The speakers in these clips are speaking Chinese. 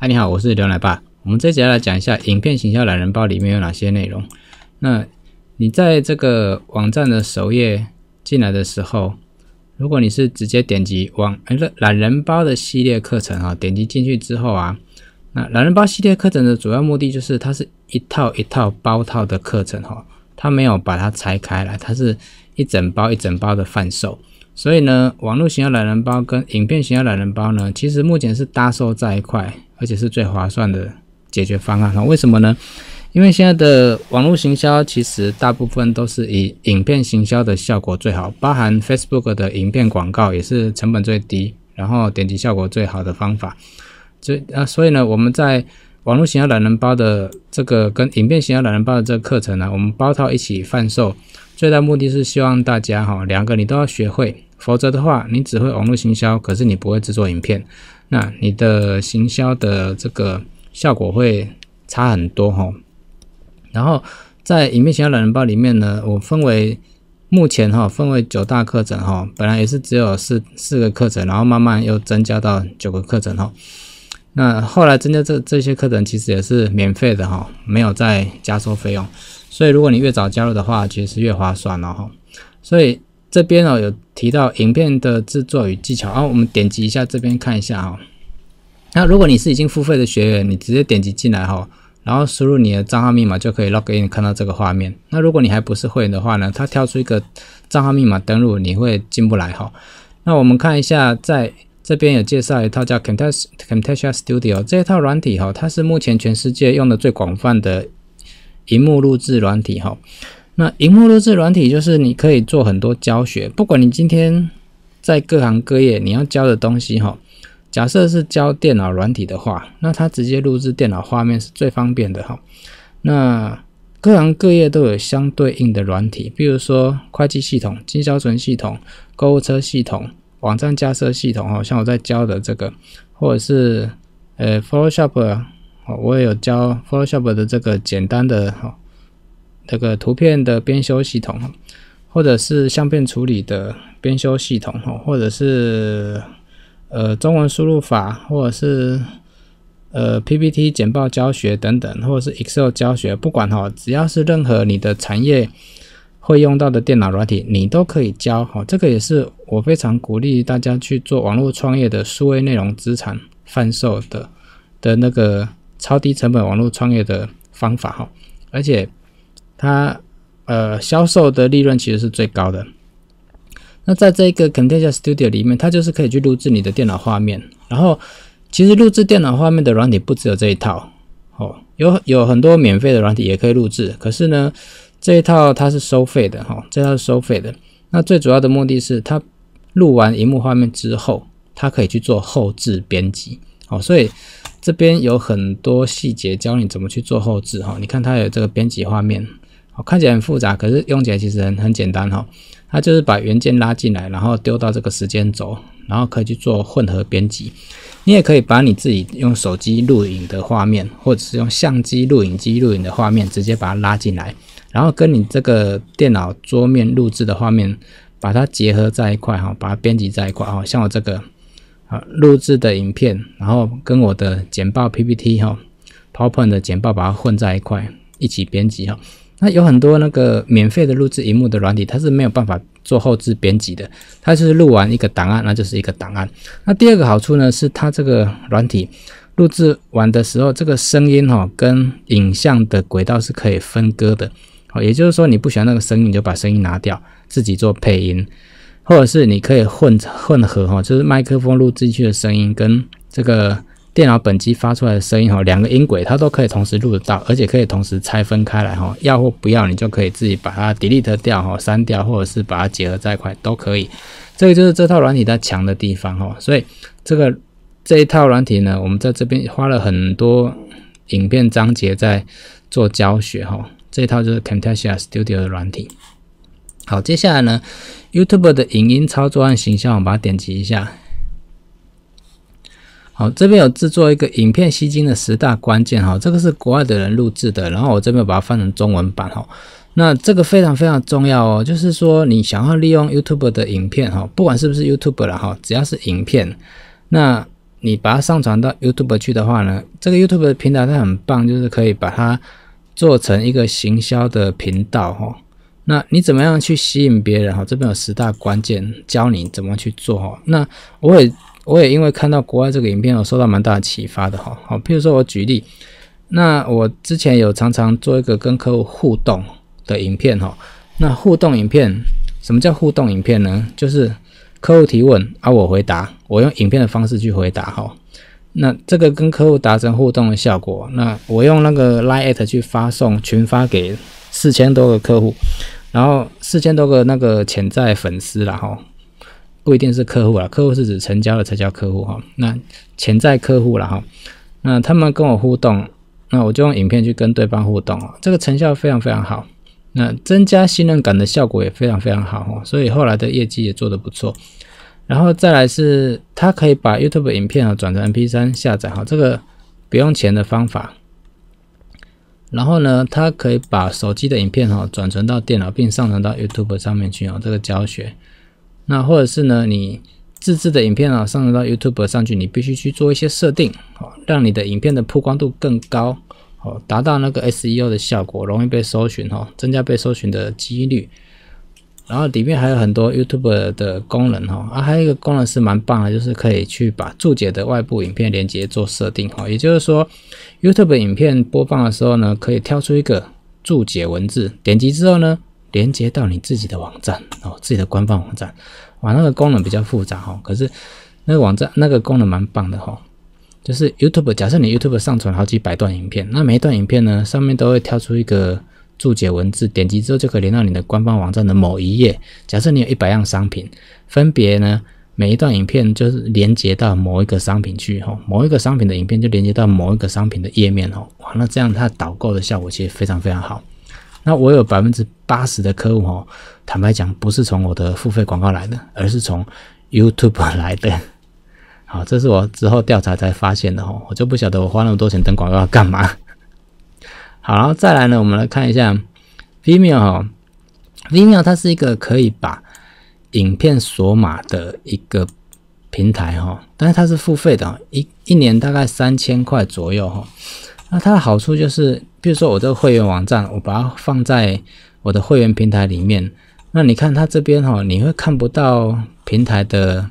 嗨，你好，我是刘奶爸。我们这节来讲一下影片形象懒人包里面有哪些内容。那你在这个网站的首页进来的时候，如果你是直接点击网哎懒懒人包的系列课程啊，点击进去之后啊，那懒人包系列课程的主要目的就是它是一套一套包套的课程哈，它没有把它拆开来，它是一整包一整包的贩售。所以呢，网络型的懒人包跟影片型的懒人包呢，其实目前是搭售在一块。而且是最划算的解决方案。为什么呢？因为现在的网络行销其实大部分都是以影片行销的效果最好，包含 Facebook 的影片广告也是成本最低，然后点击效果最好的方法。以啊，所以呢，我们在网络行销懒人包的这个跟影片行销懒人包的这个课程呢，我们包套一起贩售。最大目的是希望大家哈，两个你都要学会。否则的话，你只会网络行销，可是你不会制作影片，那你的行销的这个效果会差很多哈。然后在影片行销懒人包里面呢，我分为目前哈分为九大课程哈，本来也是只有四四个课程，然后慢慢又增加到九个课程哈。那后来增加这这些课程其实也是免费的哈，没有再加收费用，所以如果你越早加入的话，其实越划算了哈。所以。这边哦，有提到影片的制作与技巧，然后我们点击一下这边看一下哈。那如果你是已经付费的学员，你直接点击进来哈，然后输入你的账号密码就可以 login 看到这个画面。那如果你还不是会员的话呢，它跳出一个账号密码登录，你会进不来哈。那我们看一下，在这边有介绍一套叫 Canter c a n t e s i a Studio 这一套软体哈，它是目前全世界用的最广泛的荧幕录制软体哈。那荧幕录制软体就是你可以做很多教学，不管你今天在各行各业你要教的东西哈，假设是教电脑软体的话，那它直接录制电脑画面是最方便的哈。那各行各业都有相对应的软体，比如说会计系统、经销存系统、购物车系统、网站架设系统，哈，像我在教的这个，或者是呃 Photoshop，我也有教 Photoshop 的这个简单的哈。这个图片的编修系统，或者是相片处理的编修系统，或者是呃中文输入法，或者是呃 PPT 简报教学等等，或者是 Excel 教学，不管哈，只要是任何你的产业会用到的电脑软体，你都可以教哈。这个也是我非常鼓励大家去做网络创业的数位内容资产贩售的的那个超低成本网络创业的方法哈，而且。它呃销售的利润其实是最高的。那在这个 c o n t a i n t Studio 里面，它就是可以去录制你的电脑画面。然后其实录制电脑画面的软体不只有这一套哦，有有很多免费的软体也可以录制。可是呢这一套它是收费的哈，这套是收费的。那最主要的目的是它录完荧幕画面之后，它可以去做后置编辑。哦，所以这边有很多细节教你怎么去做后置，哈。你看它有这个编辑画面。看起来很复杂，可是用起来其实很很简单哈。它就是把原件拉进来，然后丢到这个时间轴，然后可以去做混合编辑。你也可以把你自己用手机录影的画面，或者是用相机、录影机录影的画面，直接把它拉进来，然后跟你这个电脑桌面录制的画面，把它结合在一块哈，把它编辑在一块哈。像我这个啊，录制的影片，然后跟我的简报 PPT 哈，PowerPoint 的简报把它混在一块，一起编辑哈。那有很多那个免费的录制荧幕的软体，它是没有办法做后置编辑的，它是录完一个档案，那就是一个档案。那第二个好处呢，是它这个软体录制完的时候，这个声音哈跟影像的轨道是可以分割的，哦，也就是说你不喜欢那个声音，你就把声音拿掉，自己做配音，或者是你可以混混合哈，就是麦克风录制去的声音跟这个。电脑本机发出来的声音哈，两个音轨它都可以同时录得到，而且可以同时拆分开来哈，要或不要你就可以自己把它 delete 掉哈，删掉，或者是把它结合在一块都可以。这个就是这套软体它强的地方哈，所以这个这一套软体呢，我们在这边花了很多影片章节在做教学哈，这一套就是 Camtasia Studio 的软体。好，接下来呢，YouTube 的影音操作象，我们把它点击一下。好，这边有制作一个影片吸金的十大关键哈，这个是国外的人录制的，然后我这边把它翻成中文版哈。那这个非常非常重要哦，就是说你想要利用 YouTube 的影片哈，不管是不是 YouTube 了哈，只要是影片，那你把它上传到 YouTube 去的话呢，这个 YouTube 的平台它很棒，就是可以把它做成一个行销的频道哈。那你怎么样去吸引别人哈？这边有十大关键教你怎么去做哈。那我也。我也因为看到国外这个影片，我受到蛮大的启发的哈。好，譬如说我举例，那我之前有常常做一个跟客户互动的影片哈。那互动影片什么叫互动影片呢？就是客户提问，而我回答，我用影片的方式去回答哈。那这个跟客户达成互动的效果，那我用那个 Line at 去发送群发给四千多个客户，然后四千多个那个潜在粉丝了哈。不一定是客户啊，客户是指成交了才叫客户哈。那潜在客户了哈，那他们跟我互动，那我就用影片去跟对方互动啊，这个成效非常非常好，那增加信任感的效果也非常非常好哈。所以后来的业绩也做得不错。然后再来是，他可以把 YouTube 影片啊转成 MP3 下载哈，这个不用钱的方法。然后呢，他可以把手机的影片哈转存到电脑，并上传到 YouTube 上面去啊，这个教学。那或者是呢，你自制的影片啊，上传到 YouTube 上去，你必须去做一些设定，哦，让你的影片的曝光度更高，哦，达到那个 SEO 的效果，容易被搜寻，哈，增加被搜寻的几率。然后里面还有很多 YouTube 的功能，哈，啊，还有一个功能是蛮棒的，就是可以去把注解的外部影片连接做设定，哈，也就是说，YouTube 影片播放的时候呢，可以跳出一个注解文字，点击之后呢。连接到你自己的网站哦，自己的官方网站。哇，那个功能比较复杂哈，可是那个网站那个功能蛮棒的哈。就是 YouTube，假设你 YouTube 上传好几百段影片，那每一段影片呢，上面都会跳出一个注解文字，点击之后就可以连到你的官方网站的某一页。假设你有一百样商品，分别呢每一段影片就是连接到某一个商品去哈，某一个商品的影片就连接到某一个商品的页面哦。哇，那这样它导购的效果其实非常非常好。那我有百分之八十的客户哦，坦白讲不是从我的付费广告来的，而是从 YouTube 来的。好，这是我之后调查才发现的哦，我就不晓得我花那么多钱登广告要干嘛。好，然后再来呢，我们来看一下 Vimeo 哈，Vimeo 它是一个可以把影片锁码的一个平台哈，但是它是付费的，一一年大概三千块左右哈。那它的好处就是。比如说，我这个会员网站，我把它放在我的会员平台里面。那你看它这边哈，你会看不到平台的，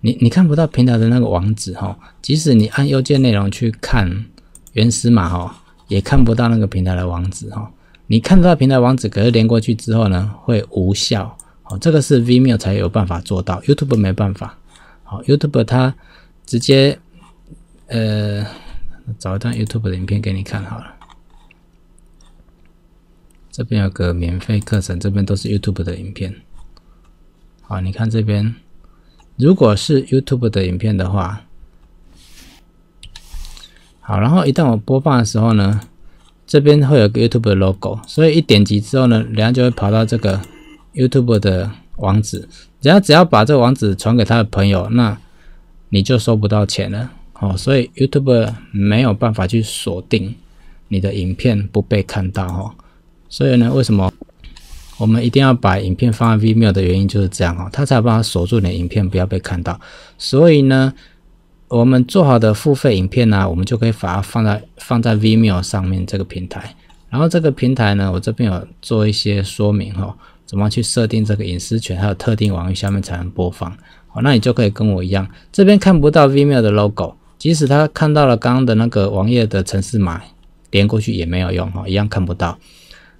你你看不到平台的那个网址哈。即使你按右键内容去看原始码哈，也看不到那个平台的网址哈。你看到平台网址，可是连过去之后呢，会无效。好，这个是 Vimeo 才有办法做到，YouTube 没办法。好，YouTube 它直接，呃，找一段 YouTube 的影片给你看好了。这边有个免费课程，这边都是 YouTube 的影片。好，你看这边，如果是 YouTube 的影片的话，好，然后一旦我播放的时候呢，这边会有个 YouTube 的 logo，所以一点击之后呢，人家就会跑到这个 YouTube 的网址。人家只要把这个网址传给他的朋友，那你就收不到钱了。哦，所以 YouTube 没有办法去锁定你的影片不被看到。哦。所以呢，为什么我们一定要把影片放在 Vimeo 的原因就是这样哈，它才有办法锁住你的影片，不要被看到。所以呢，我们做好的付费影片呢，我们就可以把它放在放在 Vimeo 上面这个平台。然后这个平台呢，我这边有做一些说明哈，怎么去设定这个隐私权，还有特定网页下面才能播放。好，那你就可以跟我一样，这边看不到 Vimeo 的 logo，即使他看到了刚刚的那个网页的城市码连过去也没有用哈，一样看不到。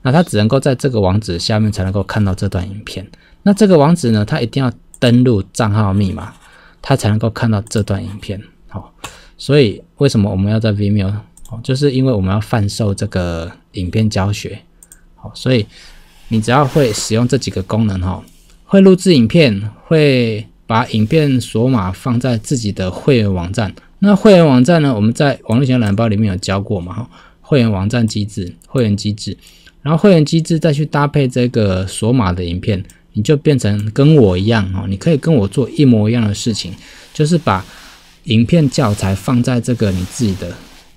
那他只能够在这个网址下面才能够看到这段影片。那这个网址呢，他一定要登录账号密码，他才能够看到这段影片。好，所以为什么我们要在 Vimeo 哦？就是因为我们要贩售这个影片教学。好，所以你只要会使用这几个功能哈，会录制影片，会把影片锁码放在自己的会员网站。那会员网站呢，我们在网络型蓝包里面有教过嘛哈？会员网站机制，会员机制。然后会员机制再去搭配这个锁码的影片，你就变成跟我一样哦。你可以跟我做一模一样的事情，就是把影片教材放在这个你自己的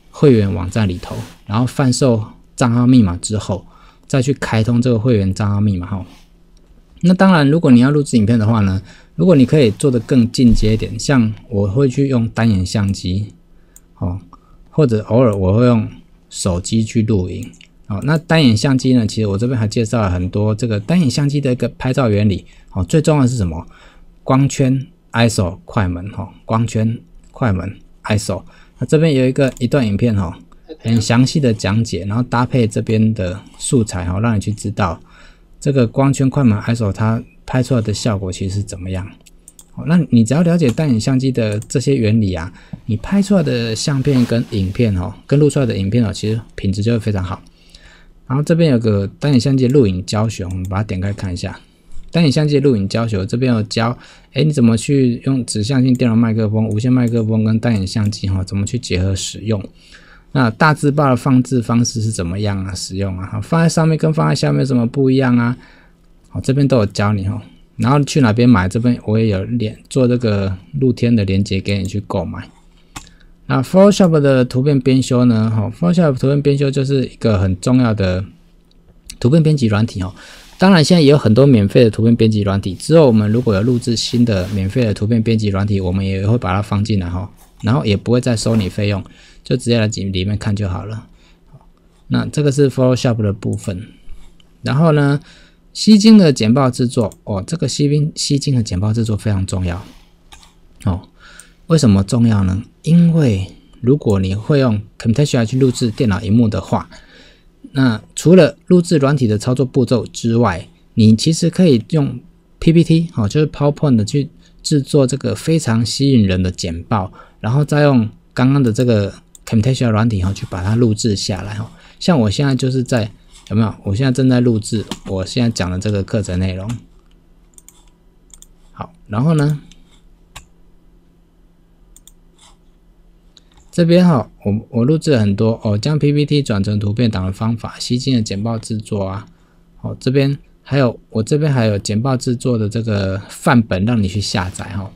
会员网站里头，然后贩售账号密码之后，再去开通这个会员账号密码哈。那当然，如果你要录制影片的话呢，如果你可以做得更进阶一点，像我会去用单眼相机哦，或者偶尔我会用手机去录影。哦，那单眼相机呢？其实我这边还介绍了很多这个单眼相机的一个拍照原理。哦，最重要是什么？光圈、ISO、快门。哈，光圈、快门、ISO。那这边有一个一段影片，哈，很详细的讲解，然后搭配这边的素材，哈，让你去知道这个光圈、快门、ISO 它拍出来的效果其实是怎么样。哦，那你只要了解单眼相机的这些原理啊，你拍出来的相片跟影片，哈，跟录出来的影片哦，其实品质就会非常好。然后这边有个单眼相机录影教学，我们把它点开看一下。单眼相机录影教学这边有教，哎，你怎么去用指向性电容麦克风、无线麦克风跟单眼相机哈？怎么去结合使用？那大字报的放置方式是怎么样啊？使用啊，放在上面跟放在下面有什么不一样啊？好，这边都有教你哦。然后去哪边买？这边我也有连做这个露天的连接给你去购买。那 Photoshop 的图片编修呢？哈，Photoshop 图片编修就是一个很重要的图片编辑软体哦。当然，现在也有很多免费的图片编辑软体。之后我们如果有录制新的免费的图片编辑软体，我们也会把它放进来哈，然后也不会再收你费用，就直接来里面看就好了。那这个是 Photoshop 的部分。然后呢，吸金的简报制作哦，这个吸金吸金的简报制作非常重要哦。为什么重要呢？因为如果你会用 Camtasia 去录制电脑荧幕的话，那除了录制软体的操作步骤之外，你其实可以用 PPT，哦，就是 PowerPoint 去制作这个非常吸引人的简报，然后再用刚刚的这个 Camtasia 软体哦去把它录制下来。哈，像我现在就是在有没有？我现在正在录制我现在讲的这个课程内容。好，然后呢？这边哈，我我录制了很多哦，将 PPT 转成图片档的方法，吸睛的简报制作啊，哦这边还有我这边还有简报制作的这个范本，让你去下载哈，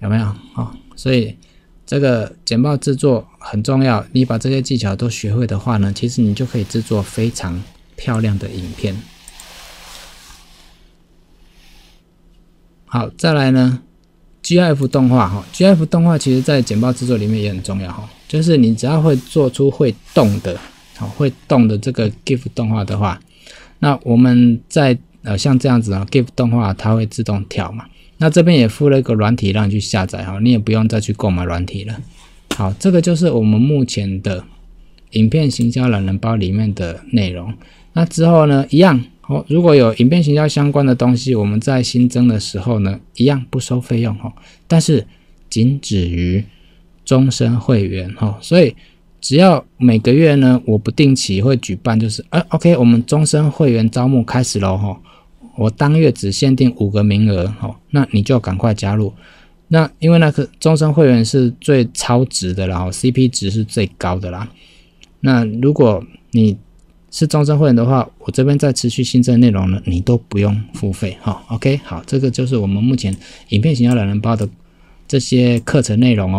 有没有哦，所以这个简报制作很重要，你把这些技巧都学会的话呢，其实你就可以制作非常漂亮的影片。好，再来呢。GIF 动画哈，GIF 动画其实在简报制作里面也很重要哈，就是你只要会做出会动的，好会动的这个 GIF 动画的话，那我们在呃像这样子啊，GIF 动画它会自动跳嘛，那这边也附了一个软体让你去下载哈，你也不用再去购买软体了。好，这个就是我们目前的影片行销懒人包里面的内容。那之后呢，一样。哦，如果有影片形销相关的东西，我们在新增的时候呢，一样不收费用哈，但是仅止于终身会员哈，所以只要每个月呢，我不定期会举办，就是哎，OK，我们终身会员招募开始喽哈，我当月只限定五个名额哈，那你就赶快加入，那因为那个终身会员是最超值的啦，CP 值是最高的啦，那如果你。是终身会员的话，我这边再持续新增内容呢，你都不用付费哈。OK，好，这个就是我们目前影片型要两人包的这些课程内容哦。